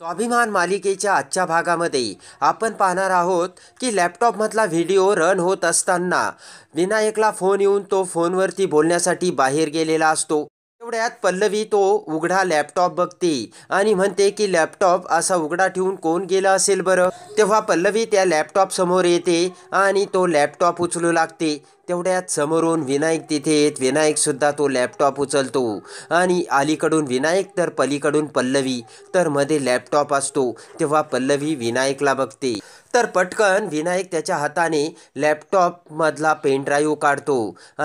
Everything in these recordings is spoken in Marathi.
स्वाभिमान मालिकेच्या आजच्या भागामध्ये आपण पाहणार आहोत की लॅपटॉपमधला व्हिडिओ रन होत असताना विनायकला फोन येऊन तो फोनवरती बोलण्यासाठी बाहेर गेलेला असतो तेवढ्यात पल्लवी तो उघडा लॅपटॉप बघते आणि म्हणते की लॅपटॉप असा उघडा ठेवून कोण गेला असेल बरं तेव्हा पल्लवी त्या लॅपटॉप समोर येते आणि तो लॅपटॉप उचलू लागते तेवढ्यात समोरून विनायक तिथे येत सुद्धा तो लॅपटॉप उचलतो आणि अलीकडून विनायक तर पलीकडून पल्लवी तर मध्ये लॅपटॉप असतो तेव्हा पल्लवी विनायकला बघते तर पटकन विनायक त्याच्या हाताने लॅपटॉप लॅपटॉपमधला ड्राईव्ह काढतो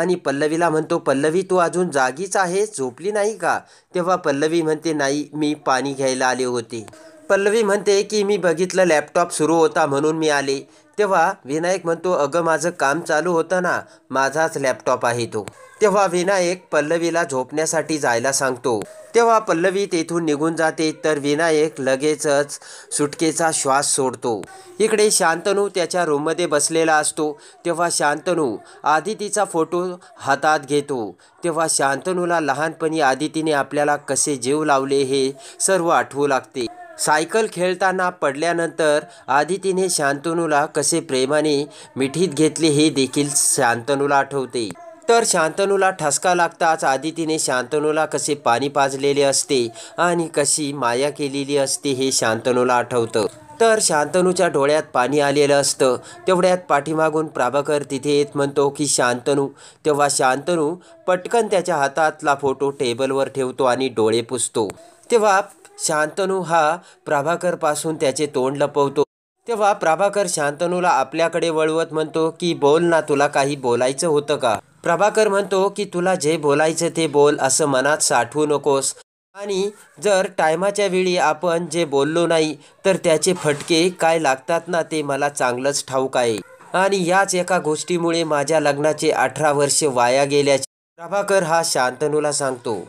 आणि पल्लवीला म्हणतो पल्लवी तू अजून जागीच आहे झोपली नाही का तेव्हा पल्लवी म्हणते नाही मी पाणी घ्यायला आले होते पल्लवी म्हणते की मी बघितलं लॅपटॉप सुरू होता म्हणून मी आले तेव्हा विनायक म्हणतो अगं माझं काम चालू होतं ना माझाच लॅपटॉप आहे तो तेव्हा विनायक पल्लवीला झोपण्यासाठी जायला सांगतो तेव्हा पल्लवी तेथून निघून जाते तर विनायक लगेचच सुटकेचा श्वास सोडतो इकडे शांतनू त्याच्या रूममध्ये बसलेला असतो तेव्हा शांतनू आदितीचा फोटो हातात घेतो तेव्हा शांतनूला लहानपणी आदितीने आपल्याला कसे जीव लावले हे सर्व आठवू लागते सायकल खेळताना पडल्यानंतर आदितीने शांतनूला कसे प्रेमाने मिठीत घेतले हे देखील शांतनूला आठवते तर शांतनूला ठसका लागताच आदितीने शांतनूला कसे पाणी पाजलेले असते आणि कशी माया केलेली असते हे शांतनूला आठवतं तर शांतनूच्या डोळ्यात पाणी आलेलं असतं तेवढ्यात पाठीमागून प्राभाकर तिथे येत म्हणतो की शांतनू तेव्हा शांतनू पटकन त्याच्या हातातला फोटो टेबलवर ठेवतो आणि डोळे पुसतो तेव्हा शांतनू हा प्रभाकरपासून त्याचे तोंड लपवतो तेव्हा प्रभाकर शांतनूला आपल्याकडे वळवत म्हणतो की बोल ना तुला काही बोलायचं होतं का प्रभाकर म्हणतो की तुला जे बोलायचं ते बोल असं मनात साठवू नकोस आणि जर टायमाच्या वेळी आपण जे बोललो नाही तर त्याचे फटके काय लागतात ना ते मला चांगलंच ठाऊक आहे आणि याच एका गोष्टीमुळे माझ्या लग्नाचे अठरा वर्ष वाया गेल्याचे प्रभाकर हा शांतनूला सांगतो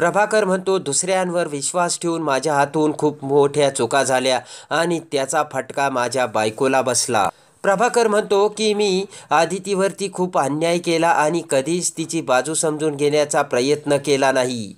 प्रभाकर म्हणतो दुसऱ्यांवर विश्वास ठेवून माझ्या हातून खूप मोठ्या चुका झाल्या आणि त्याचा फटका माझ्या बायकोला बसला प्रभाकर म्हणतो की मी आदितीवरती खूप अन्याय केला आणि कधीच तिची बाजू समजून घेण्याचा प्रयत्न केला नाही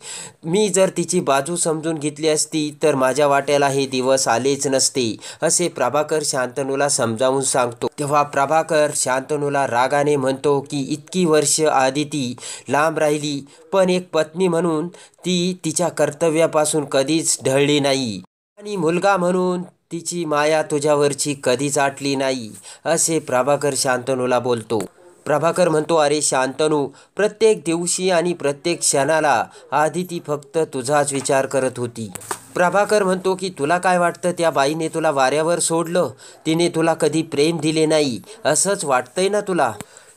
मी जर तिची बाजू समजून घेतली असती तर माझ्या वाट्याला हे दिवस आलेच नसते असे प्रभाकर शांतनूला समजावून सांगतो तेव्हा प्रभाकर शांतनूला रागाने म्हणतो की इतकी वर्ष आदिती लांब राहिली पण एक पत्नी म्हणून ती तिच्या कर्तव्यापासून कधीच ढळली नाही आणि मुलगा म्हणून तिची माया तुझ्यावरची कधीच आटली नाही असे प्रभाकर शांतनूला बोलतो प्रभाकर म्हणतो अरे शांतनू प्रत्येक दिवशी आणि प्रत्येक क्षणाला आधी ती फक्त तुझाच विचार करत होती प्रभाकर म्हणतो की तुला काय वाटतं त्या बाईने तुला वाऱ्यावर सोडलं तिने तुला कधी प्रेम दिले नाही असंच वाटतंय ना तुला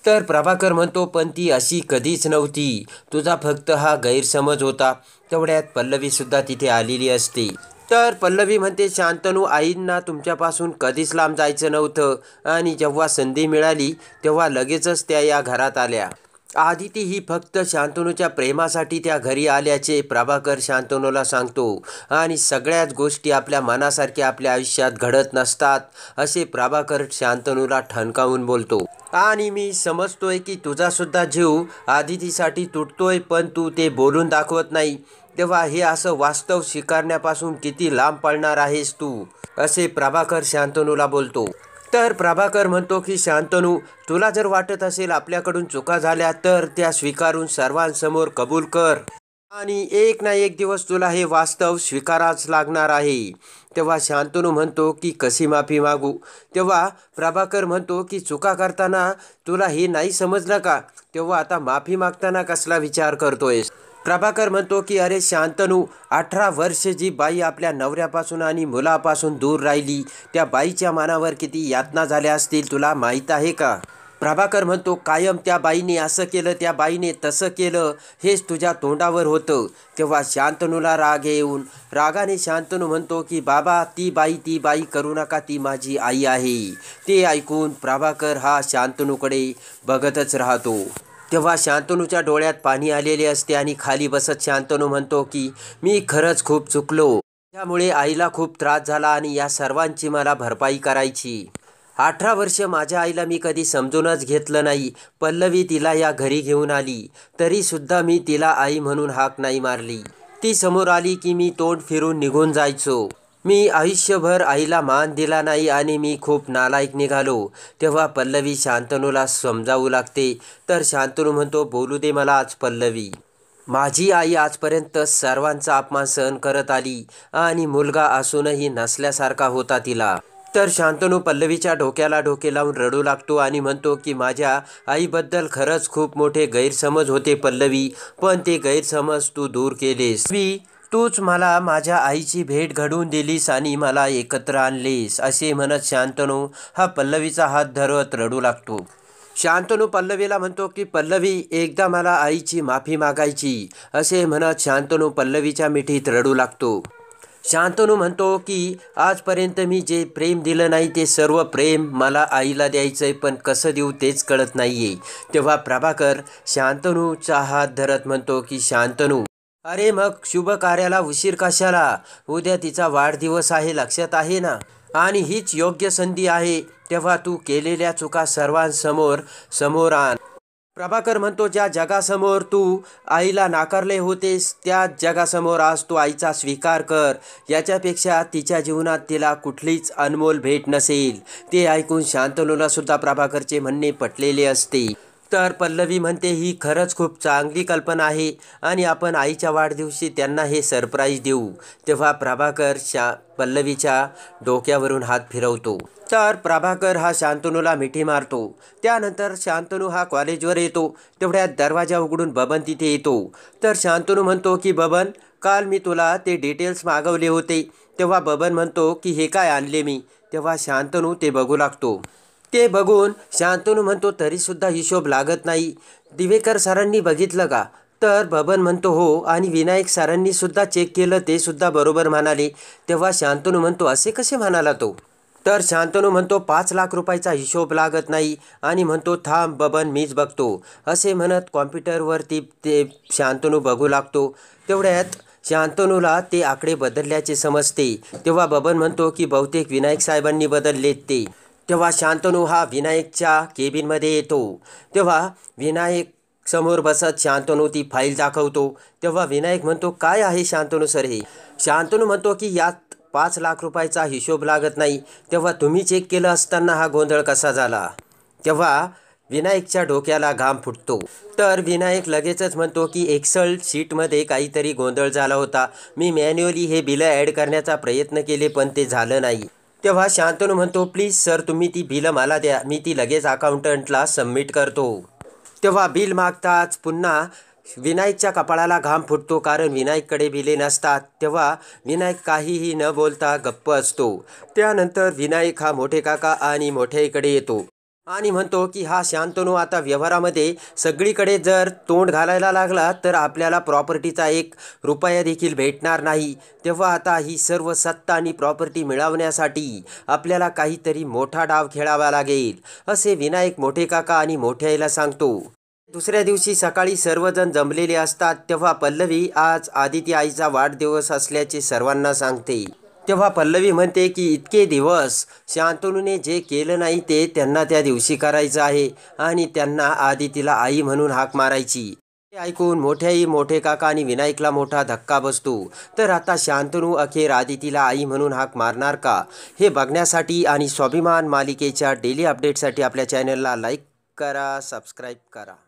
तर प्रभाकर म्हणतो पण ती अशी कधीच नव्हती तुझा फक्त हा गैरसमज होता तेवढ्यात पल्लवीसुद्धा तिथे आलेली असते तर पल्लवी म्हणते शांतनू आईंना तुमच्यापासून कधीच लांब जायचं नव्हतं आणि जेव्हा संधी मिळाली तेव्हा लगेचच त्या या घरात आल्या आदिती ही फक्त शांतनूच्या प्रेमासाठी त्या घरी आल्याचे प्रभाकर शांतनूला सांगतो आणि सगळ्याच गोष्टी आपल्या मनासारख्या आपल्या आयुष्यात घडत नसतात असे प्रभाकर शांतनूला ठणकावून बोलतो आणि मी समजतोय की तुझासुद्धा जीव आदितीसाठी तुटतोय पण तू ते बोलून दाखवत नाही तेव्हा हे असं वास्तव स्वीकारण्यापासून किती लांब पडणार आहेस तू असे प्रभाकर शांतनूला बोलतो तर प्रभाकर म्हणतो की शांतनू तुला जर वाटत असेल आपल्याकडून चुका झाल्या तर त्या स्वीकारून सर्वांसमोर कबूल कर आणि एक ना एक दिवस तुला हे वास्तव स्वीकाराच लागणार आहे तेव्हा शांतनू म्हणतो की कशी माफी मागू तेव्हा प्रभाकर म्हणतो की चुका करताना तुला हे नाही समजलं का तेव्हा आता माफी मागताना कसला विचार करतोयस प्रभाकर म्हणतो की अरे शांतनू अठरा वर्ष जी बाई आपल्या नवऱ्यापासून आणि मुलापासून दूर राहिली त्या बाईच्या मानावर किती यातना झाल्या असतील तुला माहीत आहे का प्रभाकर म्हणतो कायम त्या बाईने असं केलं त्या बाईने तसं केलं हेच तुझ्या तोंडावर होतं तेव्हा शांतनूला राग येऊन रागाने शांतनू म्हणतो की बाबा ती बाई ती बाई करू नका ती माझी आई आहे ते ऐकून प्रभाकर हा शांतनूकडे बघतच राहतो तेव्हा शांतनूच्या डोळ्यात पाणी आलेले असते आणि खाली बसत शांतनू म्हणतो की मी खरंच खूप चुकलो त्यामुळे आईला खूप त्रास झाला आणि या सर्वांची मला भरपाई करायची अठरा वर्ष माझ्या आईला मी कधी समजूनच घेतलं नाही पल्लवी तिला या घरी घेऊन आली तरीसुद्धा मी तिला आई म्हणून हाक नाही मारली ती समोर आली की मी तोंड फिरून निघून जायचो मी आयुष्यभर आईला मान दिला नाही आणि मी खूप नालायक निघालो तेव्हा पल्लवी शांतनूला समजावू लागते तर शांतनू म्हणतो बोलू दे मला आज पल्लवी माझी आई आजपर्यंत सर्वांचा अपमान सहन करत आली आणि मुलगा असूनही नसल्यासारखा होता तिला तर शांतनू पल्लवीच्या डोक्याला डोके लावून रडू लागतो आणि म्हणतो की माझ्या आईबद्दल खरंच खूप मोठे गैरसमज होते पल्लवी पण ते गैरसमज तू दूर केलेस मी तूच मला माझ्या आईची भेट घडवून दिलीस आणि मला एकत्र आणलीस असे म्हणत शांतनू हा पल्लवीचा हात धरत रडू लागतो शांतनू पल्लवीला म्हणतो की पल्लवी एकदा मला आईची माफी मागायची असे म्हणत शांतनू पल्लवीच्या मिठीत रडू लागतो शांतनू म्हणतो की आजपर्यंत मी जे प्रेम दिलं नाही ते सर्व प्रेम मला आईला द्यायचं आहे पण कसं देऊ तेच कळत नाही आहे तेव्हा प्रभाकर शांतनूचा हात धरत म्हणतो की शांतनू अरे मग शुभ कार्याला उशीर कशाला उद्या तिचा वाढदिवस आहे लक्षात आहे ना आणि हीच योग्य संधी आहे तेव्हा तू केलेल्या चुका सर्वांसमोर समोर आण प्रभाकर म्हणतो ज्या जगासमोर तू आईला नाकारले होतेस त्या जगासमोर आज तू आईचा स्वीकार कर याच्यापेक्षा तिच्या जीवनात तिला कुठलीच अनमोल भेट नसेल ते ऐकून शांतनूला सुद्धा प्रभाकरचे म्हणणे पटलेले असते तर पल्लवी म्हणते ही खरंच खूप चांगली कल्पना आहे आणि आपण आईच्या वाढदिवशी त्यांना हे सरप्राईज देऊ तेव्हा प्रभाकर शा पल्लवीच्या डोक्यावरून हात फिरवतो तर प्रभाकर हा शांतनूला मिठी मारतो त्यानंतर शांतनू हा कॉलेजवर येतो तेवढ्या दरवाजा उघडून बबन तिथे येतो तर शांतनू म्हणतो की बबन काल मी तुला ते डिटेल्स मागवले होते तेव्हा बबन म्हणतो की हे काय आणले मी तेव्हा शांतनू ते बघू लागतो ते बघून शांतनू म्हणतो तरीसुद्धा हिशोब लागत नाही दिवेकर सरांनी बघितलं का तर बबन म्हणतो हो आणि विनायक सरांनी सुद्धा चेक केलं ते सुद्धा बरोबर म्हणाले तेव्हा शांतनू म्हणतो असे कसे म्हणाला तो तर शांतनू म्हणतो पाच लाख रुपयाचा हिशोब लागत नाही आणि म्हणतो थांब बबन मीच बघतो असे म्हणत कॉम्प्युटरवरती ते शांतनू बघू लागतो तेवढ्यात शांतनूला ते आकडे बदलल्याचे समजते तेव्हा बबन म्हणतो की बहुतेक विनायक साहेबांनी बदलले ते तेव्हा शांतनू हा विनायकच्या केबिनमध्ये येतो तेव्हा विनायक समोर बसत शांतनू ती फाईल दाखवतो तेव्हा विनायक म्हणतो काय आहे शांतनू सर हे शांतनू म्हणतो की यात पाच लाख रुपयाचा हिशोब लागत नाही तेव्हा तुम्ही चेक केलं असताना हा गोंधळ कसा झाला तेव्हा विनायकच्या डोक्याला घाम फुटतो तर विनायक लगेचच म्हणतो की एक्सल शीटमध्ये काहीतरी गोंधळ झाला होता मी मॅन्युअली हे बिलं ॲड करण्याचा प्रयत्न केले पण ते झालं नाही तेव्हा शांतनू म्हणतो प्लीज सर तुम्ही ती बिलं मला द्या मी ती लगेच अकाउंटंटला सबमिट करतो तेव्हा बिल मागताच पुन्हा विनायकच्या कपाळाला घाम फुटतो कारण विनायककडे बिले नसतात तेव्हा विनायक काहीही न बोलता गप्प असतो त्यानंतर विनायक हा मोठे काका आणि मोठ्याईकडे येतो आणि म्हणतो की हा शांतनू आता व्यवहारामध्ये सगळीकडे जर तोंड घालायला लागला तर आपल्याला प्रॉपर्टीचा एक रुपया देखील भेटणार नाही तेव्हा आता ही सर्व सत्ता आणि प्रॉपर्टी मिळवण्यासाठी आपल्याला काहीतरी मोठा डाव खेळावा लागेल असे विनायक मोठे काका आणि आईला सांगतो दुसऱ्या दिवशी सकाळी सर्वजण जमलेले असतात तेव्हा पल्लवी आज आदिती आईचा वाढदिवस असल्याचे सर्वांना सांगते तेव्हा पल्लवी म्हणते की इतके दिवस शांतनूने जे केलं नाही ते त्यांना त्या दिवशी करायचं आहे आणि त्यांना आधी तिला आई म्हणून हाक मारायची ऐकून मोठ्याही मोठे काका आणि विनायकला मोठा धक्का बसतो तर आता शांतनू अखेर आदितीला आई म्हणून हाक मारणार का हे बघण्यासाठी आणि स्वाभिमान मालिकेच्या डेली अपडेटसाठी आपल्या चॅनलला लाईक करा सबस्क्राईब करा